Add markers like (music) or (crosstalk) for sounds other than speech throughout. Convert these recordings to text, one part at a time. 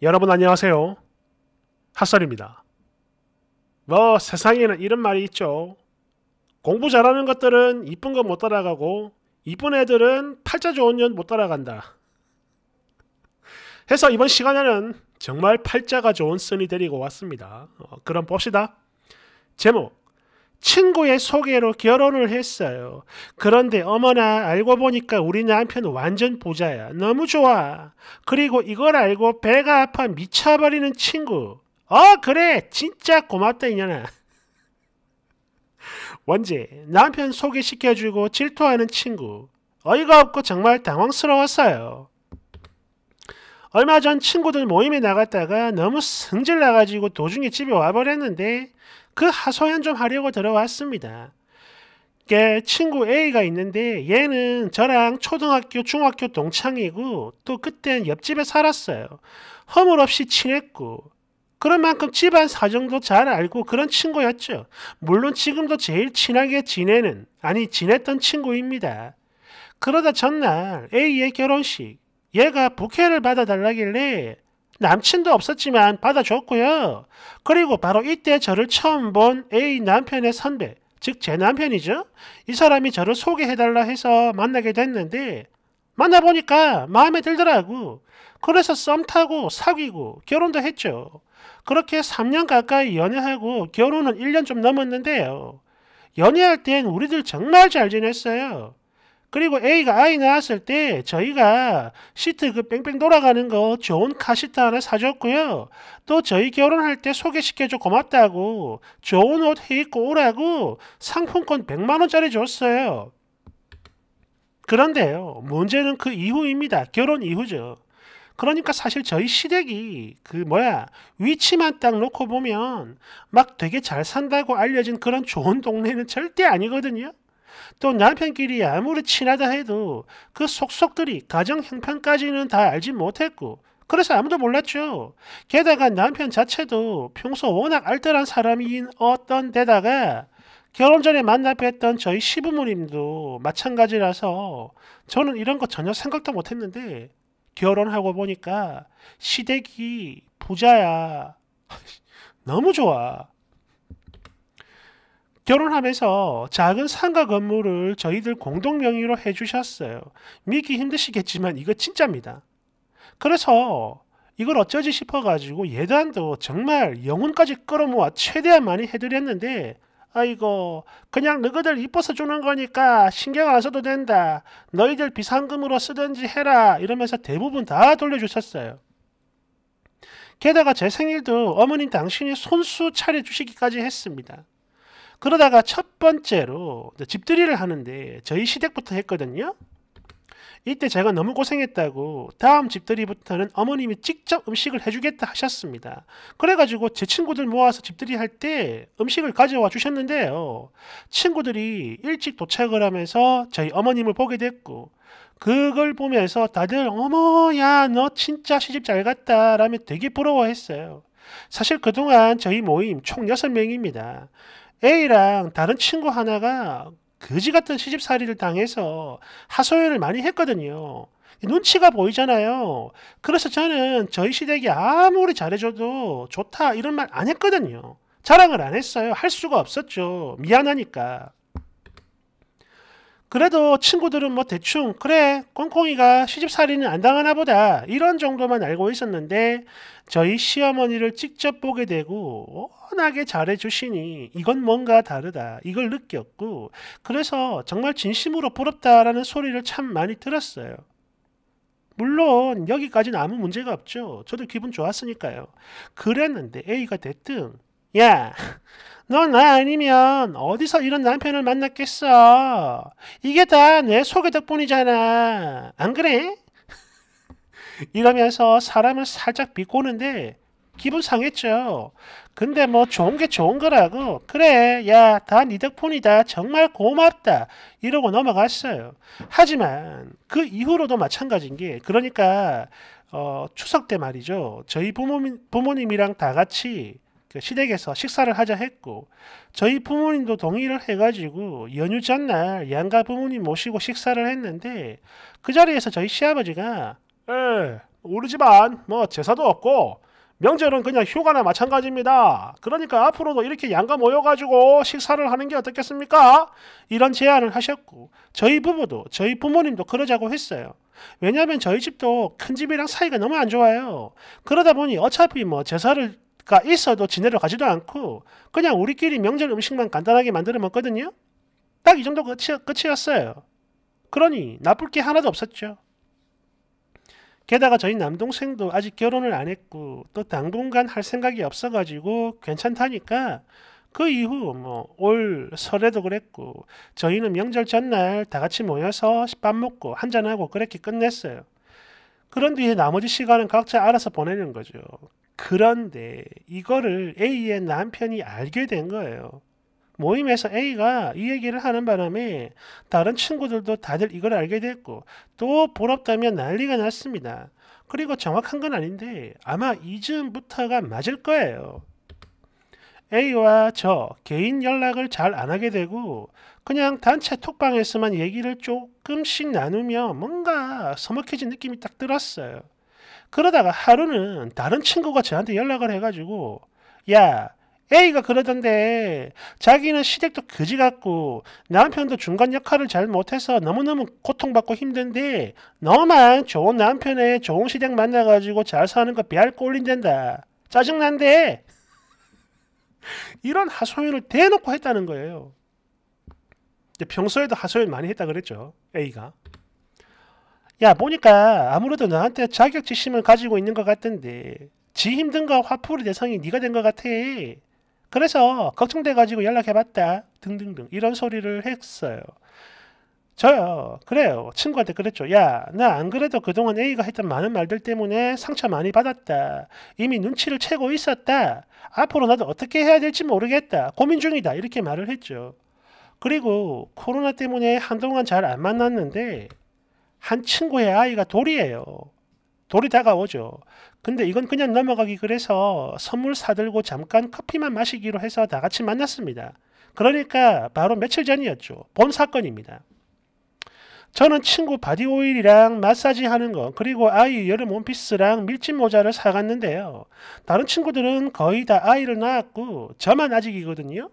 여러분 안녕하세요. 핫설입니다. 뭐 세상에는 이런 말이 있죠. 공부 잘하는 것들은 이쁜 거 못 따라가고 이쁜 애들은 팔자 좋은 년 못 따라간다. 해서 이번 시간에는 정말 팔자가 좋은 쓴이 데리고 왔습니다. 어, 그럼 봅시다. 제목 친구의 소개로 결혼을 했어요. 그런데 어머나 알고 보니까 우리 남편 완전 부자야. 너무 좋아. 그리고 이걸 알고 배가 아파 미쳐버리는 친구. 어 그래 진짜 고맙다 이년아. (laughs) 원제 남편 소개시켜주고 질투하는 친구. 어이가 없고 정말 당황스러웠어요. 얼마 전 친구들 모임에 나갔다가 너무 승질 나가지고 도중에 집에 와버렸는데 그 하소연 좀 하려고 들어왔습니다. 친구 A가 있는데 얘는 저랑 초등학교, 중학교 동창이고 또 그땐 옆집에 살았어요. 허물 없이 친했고 그런 만큼 집안 사정도 잘 알고 그런 친구였죠. 물론 지금도 제일 친하게 지내는 아니 지냈던 친구입니다. 그러다 전날 A의 결혼식 얘가 부케를 받아달라길래 남친도 없었지만 받아줬고요. 그리고 바로 이때 저를 처음 본 A 남편의 선배, 즉 제 남편이죠. 이 사람이 저를 소개해달라 해서 만나게 됐는데 만나보니까 마음에 들더라고. 그래서 썸 타고 사귀고 결혼도 했죠. 그렇게 3년 가까이 연애하고 결혼은 1년 좀 넘었는데요. 연애할 땐 우리들 정말 잘 지냈어요. 그리고 A가 아이 낳았을때 저희가 시트 그 뺑뺑 돌아가는 거 좋은 카시트 하나 사줬고요. 또 저희 결혼할 때 소개시켜줘 고맙다고 좋은 옷 입고 오라고 상품권 100만원짜리 줬어요. 그런데요. 문제는 그 이후입니다. 결혼 이후죠. 그러니까 사실 저희 시댁이 그 뭐야 위치만 딱 놓고 보면 막 되게 잘 산다고 알려진 그런 좋은 동네는 절대 아니거든요. 또 남편끼리 아무리 친하다 해도 그 속속들이 가정 형편까지는 다 알지 못했고 그래서 아무도 몰랐죠. 게다가 남편 자체도 평소 워낙 알뜰한 사람인 어떤 데다가 결혼 전에 만나 뵀던 저희 시부모님도 마찬가지라서 저는 이런 거 전혀 생각도 못했는데 결혼하고 보니까 시댁이 부자야. (laughs) 너무 좋아. 결혼하면서 작은 상가 건물을 저희들 공동 명의로 해주셨어요. 믿기 힘드시겠지만 이거 진짜입니다. 그래서 이걸 어쩌지 싶어가지고 예단도 정말 영혼까지 끌어모아 최대한 많이 해드렸는데 아이고 그냥 너희들 이뻐서 주는 거니까 신경 안 써도 된다. 너희들 비상금으로 쓰든지 해라 이러면서 대부분 다 돌려주셨어요. 게다가 제 생일도 어머님 당신이 손수 차려주시기까지 했습니다. 그러다가 첫 번째로 집들이를 하는데 저희 시댁부터 했거든요. 이때 제가 너무 고생했다고 다음 집들이부터는 어머님이 직접 음식을 해주겠다 하셨습니다. 그래가지고 제 친구들 모아서 집들이 할 때 음식을 가져와 주셨는데요. 친구들이 일찍 도착을 하면서 저희 어머님을 보게 됐고 그걸 보면서 다들 어머 야너 진짜 시집 잘 갔다 라며 되게 부러워했어요. 사실 그동안 저희 모임 총 6명입니다. A랑 다른 친구 하나가 거지 같은 시집살이를 당해서 하소연을 많이 했거든요. 눈치가 보이잖아요. 그래서 저는 저희 시댁이 아무리 잘해줘도 좋다 이런 말 안 했거든요. 자랑을 안 했어요. 할 수가 없었죠. 미안하니까. 그래도 친구들은 뭐 대충 그래 꽁꽁이가 시집살이는 안 당하나 보다 이런 정도만 알고 있었는데 저희 시어머니를 직접 보게 되고 워낙에 잘해주시니 이건 뭔가 다르다 이걸 느꼈고 그래서 정말 진심으로 부럽다라는 소리를 참 많이 들었어요. 물론 여기까지는 아무 문제가 없죠. 저도 기분 좋았으니까요. 그랬는데 A가 대뜸 야 넌나 아니면 어디서 이런 남편을 만났겠어. 이게 다 내 소개 덕분이잖아. 안 그래? (laughs) 이러면서 사람을 살짝 비꼬는데 기분 상했죠. 근데 뭐 좋은 게 좋은 거라고 그래 야다 네 덕분이다 정말 고맙다 이러고 넘어갔어요. 하지만 그 이후로도 마찬가지인 게 그러니까 어, 추석 때 말이죠. 저희 부모, 부모님이랑 다 같이 그 시댁에서 식사를 하자 했고 저희 부모님도 동의를 해가지고 연휴 전날 양가 부모님 모시고 식사를 했는데 그 자리에서 저희 시아버지가 에 우리 집안 뭐 제사도 없고 명절은 그냥 휴가나 마찬가지입니다. 그러니까 앞으로도 이렇게 양가 모여가지고 식사를 하는 게 어떻겠습니까? 이런 제안을 하셨고 저희 부부도 저희 부모님도 그러자고 했어요. 왜냐하면 저희 집도 큰 집이랑 사이가 너무 안 좋아요. 그러다 보니 어차피 뭐 제사를 가 있어도 지내러 가지도 않고 그냥 우리끼리 명절 음식만 간단하게 만들어 먹거든요. 딱 이 정도 끝이, 끝이었어요. 그러니 나쁠 게 하나도 없었죠. 게다가 저희 남동생도 아직 결혼을 안 했고 또 당분간 할 생각이 없어가지고 괜찮다니까 그 이후 뭐 올 설에도 그랬고 저희는 명절 전날 다 같이 모여서 밥 먹고 한잔하고 그렇게 끝냈어요. 그런 뒤에 나머지 시간은 각자 알아서 보내는 거죠. 그런데 이거를 A의 남편이 알게 된 거예요. 모임에서 A가 이 얘기를 하는 바람에 다른 친구들도 다들 이걸 알게 됐고 또부럽다면 난리가 났습니다. 그리고 정확한 건 아닌데 아마 이쯤부터가 맞을 거예요. A와 저 개인 연락을 잘 안 하게 되고 그냥 단체 톡방에서만 얘기를 조금씩 나누며 뭔가 서먹해진 느낌이 딱 들었어요. 그러다가 하루는 다른 친구가 저한테 연락을 해가지고 야 A가 그러던데 자기는 시댁도 그지 같고 남편도 중간 역할을 잘 못해서 너무너무 고통받고 힘든데 너만 좋은 남편에 좋은 시댁 만나가지고 잘 사는 거 배알 꼴린댄다. 짜증난데 (laughs) 이런 하소연을 대놓고 했다는 거예요. 평소에도 하소연 많이 했다 그랬죠. A가. 야 보니까 아무래도 너한테 자격지심을 가지고 있는 것 같던데 지 힘든 거 화풀이 대상이 네가 된 것 같아. 그래서 걱정돼가지고 연락해봤다. 등등등 이런 소리를 했어요. 저요. 그래요. 친구한테 그랬죠. 야, 나 안 그래도 그동안 A가 했던 많은 말들 때문에 상처 많이 받았다. 이미 눈치를 채고 있었다. 앞으로 나도 어떻게 해야 될지 모르겠다. 고민 중이다. 이렇게 말을 했죠. 그리고 코로나 때문에 한동안 잘 안 만났는데 한 친구의 아이가 돌이에요. 돌이 다가오죠. 근데 이건 그냥 넘어가기 그래서 선물 사들고 잠깐 커피만 마시기로 해서 다 같이 만났습니다. 그러니까 바로 며칠 전이었죠. 본 사건입니다. 저는 친구 바디오일이랑 마사지 하는 거 그리고 아이 여름 원피스랑 밀짚 모자를 사갔는데요. 다른 친구들은 거의 다 아이를 낳았고 저만 아직이거든요.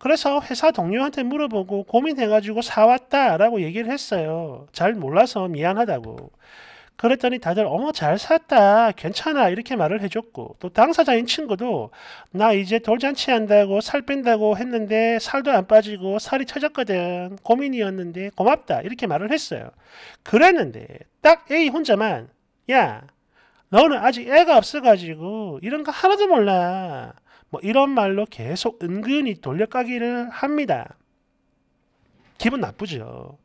그래서 회사 동료한테 물어보고 고민해가지고 사왔다라고 얘기를 했어요. 잘 몰라서 미안하다고. 그랬더니 다들 어머 잘 샀다 괜찮아 이렇게 말을 해줬고 또 당사자인 친구도 나 이제 돌잔치 한다고 살 뺀다고 했는데 살도 안 빠지고 살이 쳐졌거든 고민이었는데 고맙다 이렇게 말을 했어요 그랬는데 딱 A 혼자만 야 너는 아직 애가 없어가지고 이런 거 하나도 몰라 뭐 이런 말로 계속 은근히 돌려까기를 합니다. 기분 나쁘죠.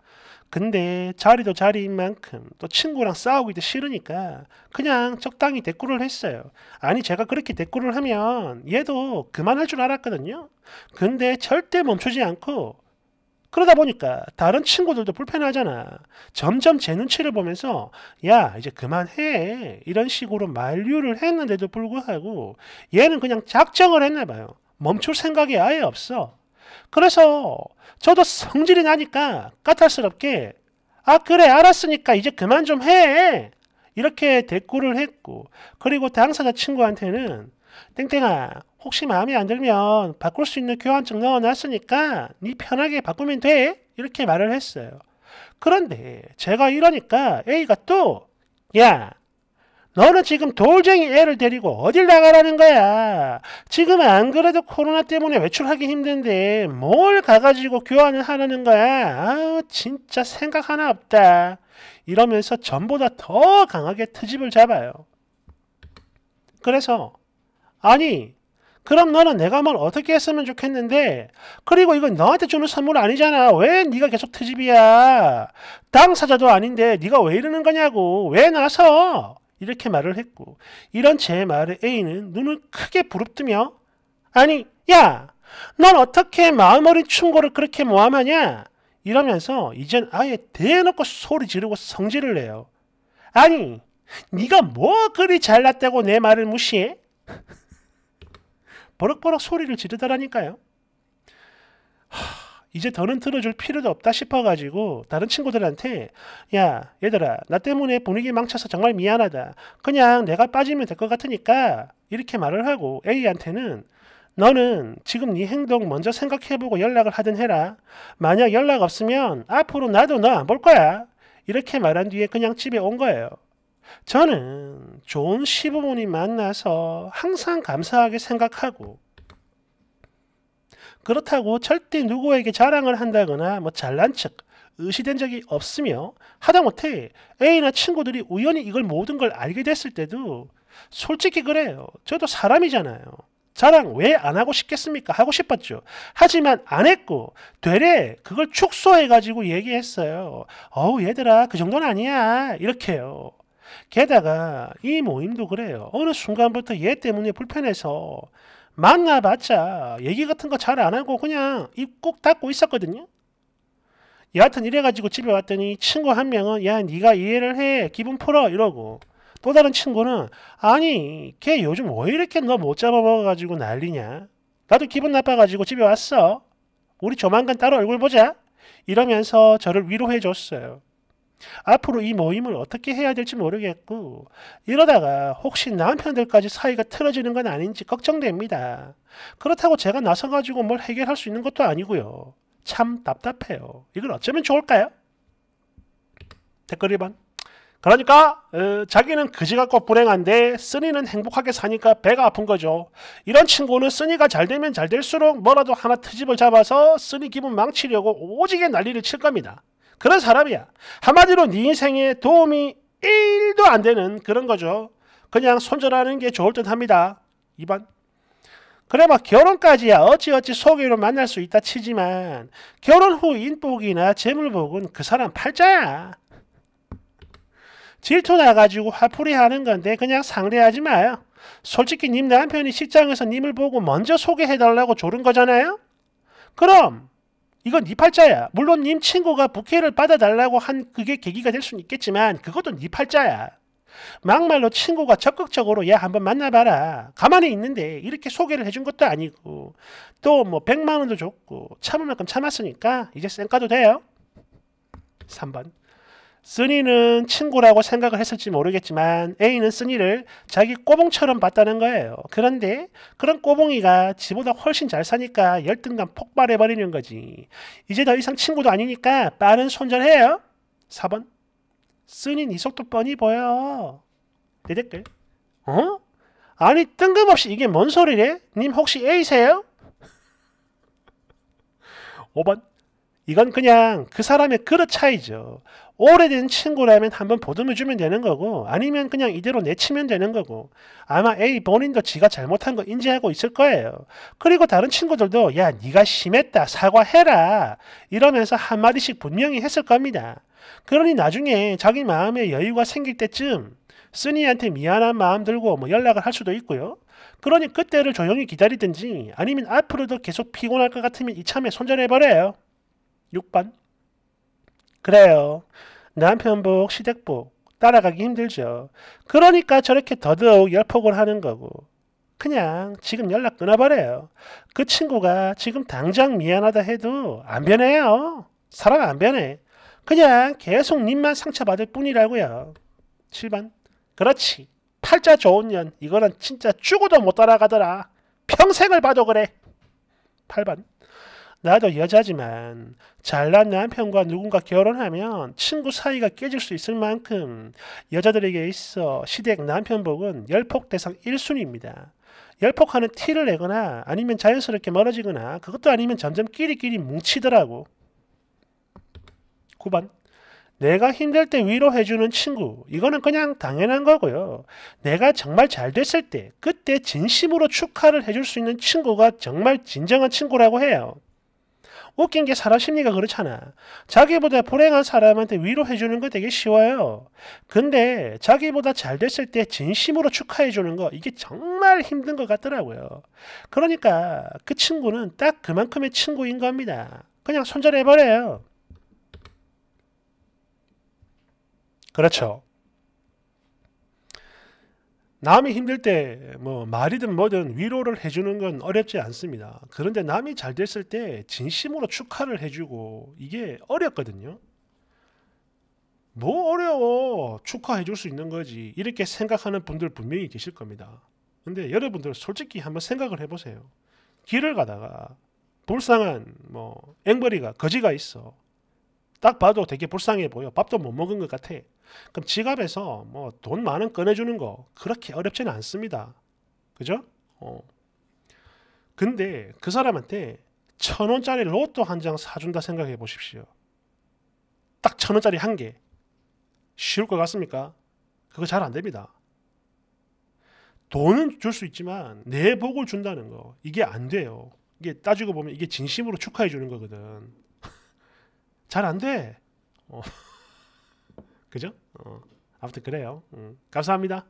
근데 자리도 자리인 만큼 또 친구랑 싸우기도 싫으니까 그냥 적당히 대꾸를 했어요. 아니 제가 그렇게 대꾸를 하면 얘도 그만할 줄 알았거든요. 근데 절대 멈추지 않고 그러다 보니까 다른 친구들도 불편하잖아. 점점 제 눈치를 보면서 야 이제 그만해 이런 식으로 만류를 했는데도 불구하고 얘는 그냥 작정을 했나 봐요. 멈출 생각이 아예 없어. 그래서 저도 성질이 나니까 까탈스럽게 아 그래 알았으니까 이제 그만 좀 해. 이렇게 대꾸를 했고 그리고 당사자 친구한테는 땡땡아 혹시 마음에 안 들면 바꿀 수 있는 교환증 넣어놨으니까 네 편하게 바꾸면 돼. 이렇게 말을 했어요. 그런데 제가 이러니까 A가 또 야, 너는 지금 돌쟁이 애를 데리고 어딜 나가라는 거야. 지금 안 그래도 코로나 때문에 외출하기 힘든데 뭘 가가지고 교환을 하라는 거야. 아우 진짜 생각 하나 없다. 이러면서 전보다 더 강하게 트집을 잡아요. 그래서 아니 그럼 너는 내가 뭘 어떻게 했으면 좋겠는데 그리고 이건 너한테 주는 선물 아니잖아. 왜 네가 계속 트집이야. 당사자도 아닌데 네가 왜 이러는 거냐고. 왜 나서? 이렇게 말을 했고 이런 제 말에 A는 눈을 크게 부릅뜨며 아니 야! 넌 어떻게 마음어린 충고를 그렇게 모함하냐? 이러면서 이젠 아예 대놓고 소리 지르고 성질을 내요. 아니, 네가 뭐 그리 잘났다고 내 말을 무시해? 버럭버럭 소리를 지르더라니까요. 하, 이제 더는 들어줄 필요도 없다 싶어가지고 다른 친구들한테 야 얘들아 나 때문에 분위기 망쳐서 정말 미안하다. 그냥 내가 빠지면 될 것 같으니까 이렇게 말을 하고 A한테는 너는 지금 네 행동 먼저 생각해보고 연락을 하든 해라. 만약 연락 없으면 앞으로 나도 너 안 볼 거야. 이렇게 말한 뒤에 그냥 집에 온 거예요. 저는 좋은 시부모님 만나서 항상 감사하게 생각하고 그렇다고 절대 누구에게 자랑을 한다거나 뭐 잘난 척, 의시된 적이 없으며 하다못해 애나 인이 친구들이 우연히 이걸 모든 걸 알게 됐을 때도 솔직히 그래요. 저도 사람이잖아요. 자랑 왜 안 하고 싶겠습니까? 하고 싶었죠. 하지만 안 했고 되레 그걸 축소해가지고 얘기했어요. 어우 얘들아 그 정도는 아니야 이렇게요. 게다가 이 모임도 그래요. 어느 순간부터 얘 때문에 불편해서 만나봤자 얘기 같은 거 잘 안 하고 그냥 입 꼭 닫고 있었거든요. 여하튼 이래가지고 집에 왔더니 친구 한 명은 야 네가 이해를 해 기분 풀어 이러고 또 다른 친구는 아니 걔 요즘 왜 이렇게 너 못 잡아먹어가지고 난리냐 나도 기분 나빠가지고 집에 왔어 우리 조만간 따로 얼굴 보자 이러면서 저를 위로해줬어요. 앞으로 이 모임을 어떻게 해야 될지 모르겠고 이러다가 혹시 남편들까지 사이가 틀어지는 건 아닌지 걱정됩니다. 그렇다고 제가 나서가지고 뭘 해결할 수 있는 것도 아니고요. 참 답답해요. 이걸 어쩌면 좋을까요? 댓글 1번 그러니까 어, 자기는 그지 같고 불행한데 쓰니는 행복하게 사니까 배가 아픈 거죠. 이런 친구는 쓰니가 잘 되면 잘 될수록 뭐라도 하나 트집을 잡아서 쓰니 기분 망치려고 오지게 난리를 칠 겁니다. 그런 사람이야. 한마디로 네 인생에 도움이 1도 안 되는 그런 거죠. 그냥 손절하는 게 좋을 듯 합니다. 2번. 그래 막 결혼까지야 어찌어찌 소개로 만날 수 있다 치지만 결혼 후 인복이나 재물복은 그 사람 팔자야. 질투 나가지고 화풀이 하는 건데 그냥 상대하지 마요. 솔직히 님 남편이 식장에서 님을 보고 먼저 소개해달라고 조른 거잖아요? 그럼 이건 네 팔자야. 물론 님 친구가 부케를 받아달라고 한 그게 계기가 될 수는 있겠지만 그것도 네 팔자야. 막말로 친구가 적극적으로 야 한번 만나봐라. 가만히 있는데 이렇게 소개를 해준 것도 아니고 또 뭐 100만 원도 줬고 참을 만큼 참았으니까 이제 쌩까도 돼요. 3번 쓰니는 친구라고 생각을 했을지 모르겠지만 A는 쓰니를 자기 꼬봉처럼 봤다는 거예요. 그런데 그런 꼬봉이가 지보다 훨씬 잘 사니까 열등감 폭발해버리는 거지. 이제 더 이상 친구도 아니니까 빠른 손절해요. 4번 쓰니 이 속도 뻔히 보여. 내 댓글 어? 아니 뜬금없이 이게 뭔 소리래? 님 혹시 A세요? 5번 (laughs) 이건 그냥 그 사람의 그릇 차이죠. 오래된 친구라면 한번 보듬어주면 되는 거고 아니면 그냥 이대로 내치면 되는 거고 아마 A 본인도 지가 잘못한 거 인지하고 있을 거예요. 그리고 다른 친구들도 야 네가 심했다 사과해라 이러면서 한마디씩 분명히 했을 겁니다. 그러니 나중에 자기 마음에 여유가 생길 때쯤 쓰니한테 미안한 마음 들고 뭐 연락을 할 수도 있고요. 그러니 그때를 조용히 기다리든지 아니면 앞으로도 계속 피곤할 것 같으면 이참에 손절해버려요. 6번 그래요. 남편복, 시댁복 따라가기 힘들죠. 그러니까 저렇게 더더욱 열폭을 하는 거고 그냥 지금 연락 끊어버려요. 그 친구가 지금 당장 미안하다 해도 안 변해요. 사람 안 변해. 그냥 계속 님만 상처받을 뿐이라고요. 7번 그렇지. 팔자 좋은 년 이거는 진짜 죽어도 못 따라가더라. 평생을 봐도 그래. 8번 나도 여자지만 잘난 남편과 누군가 결혼하면 친구 사이가 깨질 수 있을 만큼 여자들에게 있어 시댁 남편복은 열폭 대상 1순위입니다. 열폭하는 티를 내거나 아니면 자연스럽게 멀어지거나 그것도 아니면 점점 끼리끼리 뭉치더라고. 9번 내가 힘들 때 위로해주는 친구 이거는 그냥 당연한 거고요. 내가 정말 잘 됐을 때 그때 진심으로 축하를 해줄 수 있는 친구가 정말 진정한 친구라고 해요. 웃긴 게 사람 심리가 그렇잖아. 자기보다 불행한 사람한테 위로해주는 거 되게 쉬워요. 근데 자기보다 잘 됐을 때 진심으로 축하해주는 거 이게 정말 힘든 것 같더라고요. 그러니까 그 친구는 딱 그만큼의 친구인 겁니다. 그냥 손절해버려요. 그렇죠. 남이 힘들 때 뭐 말이든 뭐든 위로를 해주는 건 어렵지 않습니다. 그런데 남이 잘 됐을 때 진심으로 축하를 해주고 이게 어렵거든요. 뭐 어려워 축하해 줄 수 있는 거지 이렇게 생각하는 분들 분명히 계실 겁니다. 근데 여러분들 솔직히 한번 생각을 해보세요. 길을 가다가 불쌍한 뭐 앵벌이가 거지가 있어. 딱 봐도 되게 불쌍해 보여. 밥도 못 먹은 것 같아. 그럼 지갑에서 뭐 돈 많은 꺼내주는 거 그렇게 어렵지는 않습니다. 그죠? 어. 근데 그 사람한테 천 원짜리 로또 한 장 사준다 생각해 보십시오. 딱 천 원짜리 한 개. 쉬울 것 같습니까? 그거 잘 안 됩니다. 돈은 줄 수 있지만 내 복을 준다는 거 이게 안 돼요. 이게 따지고 보면 이게 진심으로 축하해 주는 거거든. (laughs) 잘 안 돼. 어. 그죠? 어. 아무튼 그래요. 음. 감사합니다.